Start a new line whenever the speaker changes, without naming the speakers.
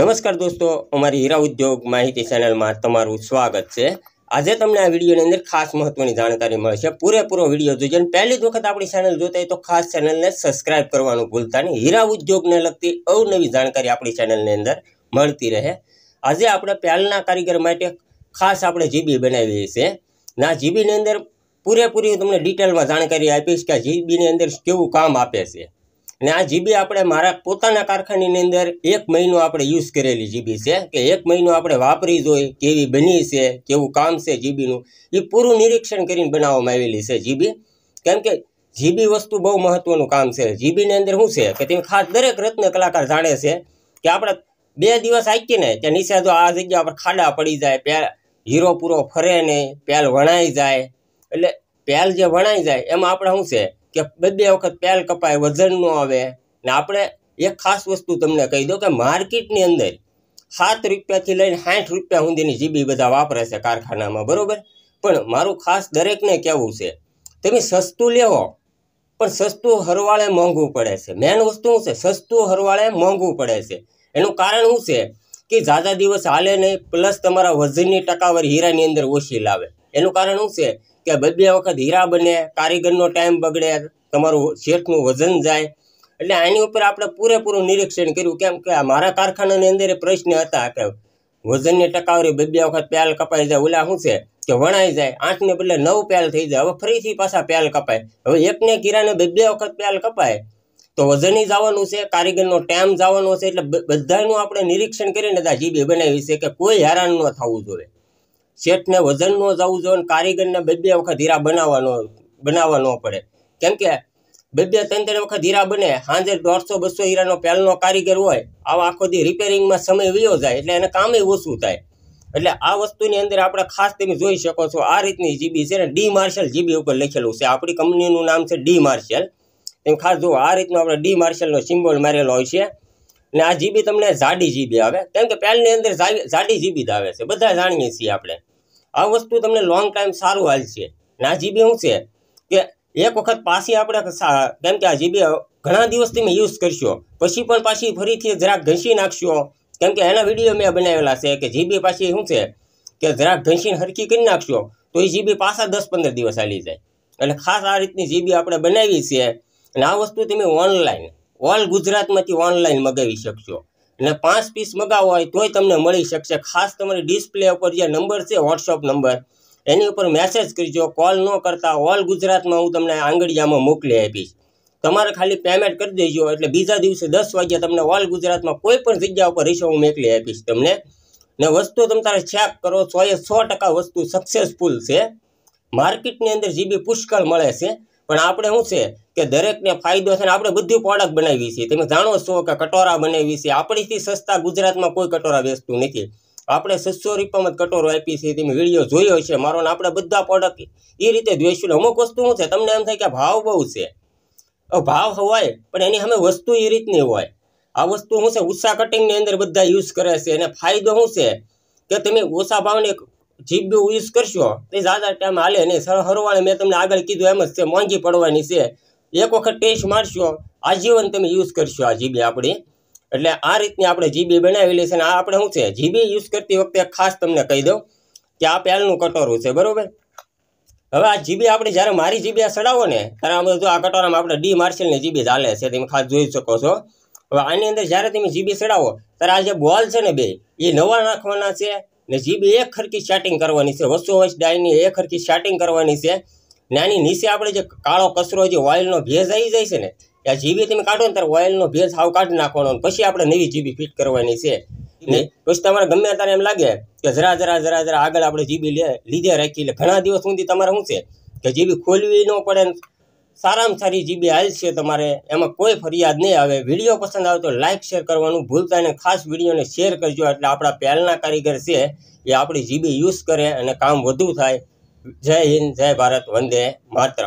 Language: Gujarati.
નમસ્કાર દોસ્તો અમારી હીરા ઉદ્યોગ માહિતી ચેનલમાં તમારું સ્વાગત છે આજે તમને આ વિડીયોની અંદર ખાસ મહત્વની જાણકારી મળશે પૂરેપૂરો વિડીયો જોજો પહેલી જ વખત આપણી ચેનલ જોતા હોય તો ખાસ ચેનલને સબસ્ક્રાઇબ કરવાનું ભૂલતા નહીં હીરા ઉદ્યોગને લગતી અવનવી જાણકારી આપણી ચેનલની અંદર મળતી રહે આજે આપણે પહેલના કારીગર માટે ખાસ આપણે જીબી બનાવી છે ના જીબીની અંદર પૂરેપૂરી તમને ડિટેલમાં જાણકારી આપીશ કે જીબીની અંદર કેવું કામ આપે છે અને આ જીબી આપણે મારા પોતાના કારખાનાની અંદર એક મહિનો આપણે યુઝ કરેલી જીબી છે કે એક મહિનો આપણે વાપરી જોઈ કેવી બની છે કેવું કામ છે જીબીનું એ પૂરું નિરીક્ષણ કરીને બનાવવામાં આવેલી છે જીબી કેમ કે જીબી વસ્તુ બહુ મહત્ત્વનું કામ છે જીબીની અંદર શું છે કે તેમ ખાસ દરેક રત્ન કલાકાર જાણે છે કે આપણે બે દિવસ આવીએ ને ત્યાં નીચે આ જગ્યા પર ખાડા પડી જાય પેલ હીરો પૂરો ફરે નહીં પેલ વણાઈ જાય એટલે પેલ જે વણાઈ જાય એમાં આપણે શું છે કે બે વખત પેલ કપાય વજન ન આવે ને આપણે એક ખાસ વસ્તુ તમને કહી દો કે માર્કેટની અંદર સાત રૂપિયાથી લઈને સાઠ રૂપિયા સુધીની જીબી બધા વાપરે છે કારખાનામાં બરાબર પણ મારું ખાસ દરેકને કહેવું છે તમે સસ્તું લેવો પણ સસ્તું હરવાળે મોંઘું પડે છે મેન વસ્તુ શું છે સસ્તું હરવાળે મોંઘું પડે છે એનું કારણ શું છે કે ઝાઝા દિવસ હાલે નહીં પ્લસ તમારા વજનની ટકાવારી હીરાની અંદર ઓછી લાવે એનું કારણ શું છે કે બે વખત હીરા બને કારીગરનો ટાઈમ બગડે તમારું શેઠનું વજન જાય એટલે આની ઉપર આપણે પૂરેપૂરું નિરીક્ષણ કર્યું કેમ કે મારા કારખાનાની અંદર પ્રશ્ન હતા કે વજનની ટકાવરી બે બે વખત પ્યાલ કપાઈ જાય ઓલા શું છે કે વણાઈ જાય આઠને બદલે નવ પ્યાલ થઈ જાય હવે ફરીથી પાછા પ્યાલ કપાય હવે એકને કિરાને બે બે વખત પ્યાલ કપાય તો વજન જવાનું છે કારીગરનો ટાઈમ જવાનો છે એટલે બધાનું આપણે નિરીક્ષણ કરીને જીબી બનાવી છે કે કોઈ હેરાન ન થવું જોઈએ શેઠને વજન ન જવું જોઈએ અને કારીગરને બે બે વખત હીરા બનાવવાનો બનાવવા ન પડે કેમ કે બે બે ત્રણ ત્રણ વખત હીરા બને સાંજે દોઢસો બસો હીરાનો પહેલનો કારીગર હોય આવા આખો દી રિપેરિંગમાં સમય વયો જાય એટલે એને કામે ઓછું થાય એટલે આ વસ્તુની અંદર આપણે ખાસ તમે જોઈ શકો છો આ રીતની જીબી છે ને ડી માર્શલ જીબી ઉપર લખેલું છે આપણી કંપનીનું નામ છે ડી માર્શલ તમે ખાસ જુઓ આ રીતનો આપણે ડી માર્શલનો સિમ્બોલ મારેલો હોય છે અને આ જીબી તમને જાડી જીબી આવે કેમ કે પહેલની અંદર જાડી જીબી જ આવે છે બધા જાણીએ છીએ આપણે આ વસ્તુ તમને લોંગ ટાઈમ સારું હાલશે ના જીબી શું છે કે એક વખત પાછી આપણે કેમ કે આ જીબી ઘણા દિવસ તમે યુઝ કરશો પછી પણ પાછી ફરીથી જરાક ઘસી નાખશો કેમ કે એના વિડીયો મેં બનાવેલા છે કે જીબી પાછી શું છે કે જરાક ઘસીને હરકી કરી નાખશો તો એ જીબી પાછા દસ પંદર દિવસ હાલી જાય એટલે ખાસ આ રીતની જીબી આપણે બનાવી છે અને આ વસ્તુ તમે ઓનલાઈન ઓલ ગુજરાતમાંથી ઓનલાઈન મગાવી શકશો ને પાંચ પીસ મગાવો હોય તોય તમને મળી શકશે ખાસ તમારી ડિસ્પ્લે ઉપર જે નંબર છે વોટ્સઅપ નંબર એની ઉપર મેસેજ કરજો કોલ ન કરતા ઓલ ગુજરાતમાં હું તમને આંગળીયામાં મોકલી આપીશ તમારે ખાલી પેમેન્ટ કરી દેજો એટલે બીજા દિવસે દસ વાગ્યા તમને ઓલ ગુજરાતમાં કોઈ પણ જગ્યા ઉપર રીસો હું મોકલી આપીશ તમને ને વસ્તુ તમે તારે ચેક કરો સોએ સો ટકા વસ્તુ સક્સેસફુલ છે માર્કેટની અંદર જીબી પુષ્કળ મળે છે પણ આપણે શું છે કે દરેકને ફાયદો છે ને આપણે બધું પ્રોડક્ટ બનાવીએ છીએ તમે જાણો છો કે કટોરા બનાવી છે આપણીથી સસ્તા ગુજરાતમાં કોઈ કટોરા વેચતું નથી આપણે સસ્સો રૂપિયામાં જ કટોરો આપી છે તમે વિડીયો જોયો છે મારો ને આપણે બધા પ્રોડક્ટ એ રીતે જ વેચ્યું અમુક વસ્તુ શું છે તમને એમ થાય કે ભાવ બહુ છે ભાવ હોય પણ એની સામે વસ્તુ એ રીતની હોય આ વસ્તુ શું છે ઉષા કટિંગની અંદર બધા યુઝ કરે છે અને ફાયદો શું છે કે તમે ઓછા ભાવને જીભ યુઝ કરશો તો ઝાઝા ટાઈમ હાલે નહીં સર હરવાળે મેં તમને આગળ કીધું એમ જ છે મોંઘી પડવાની છે એક વખત ટેસ્ટ મારશો આજીવન તમે યુઝ કરશો આ જીબી આપણી એટલે આ રીતની આપણે જીબી બનાવેલી છે અને આ આપણે શું છે જીબી યુઝ કરતી વખતે ખાસ તમને કહી દઉં કે આ પહેલનું કટોરું છે બરાબર હવે આ જીબી આપણે જ્યારે મારી જીબી આ ચડાવો ને ત્યારે આ બધું આ કટોરામાં આપણે ડી માર્શલની જીબી ચાલે છે તમે ખાસ જોઈ શકો છો હવે આની અંદર જ્યારે તમે જીબી સડાવો ત્યારે આ જે બોલ છે ને બે એ નવા નાખવાના છે ને જીબી એક ખરખી સ્ટાર્ટિંગ કરવાની છે વસ્તુ વસ્તુ ડાયની એક ખરખી સ્ટાર્ટિંગ કરવાની છે નાની નીચે આપણે જે કાળો કચરો જે ઓઇલનો ભેજ આવી જાય છે ને આ જીબી તમે કાઢો ને ત્યારે ઓઇલનો ભેજ સાવ કાઢી નાખવાનો પછી આપણે નવી જીબી ફિટ કરવાની છે ને પછી તમારે ગમે તારે એમ લાગે કે જરા જરા જરા જરા આગળ આપણે જીબી લે લીધે રાખી એટલે ઘણા દિવસ સુધી તમારે શું છે કે જીબી ખોલવી ન પડે સારામાં સારી જીબી હાલ છે તમારે એમાં કોઈ ફરિયાદ નહીં આવે વિડીયો પસંદ આવે તો લાઇક શેર કરવાનું ભૂલતા અને ખાસ વિડીયોને શેર કરજો એટલે આપણા પહેલના કારીગર છે એ આપણી જીબી યુઝ કરે અને કામ વધુ થાય જય હિન્દ જય ભારત વંદે માત્ર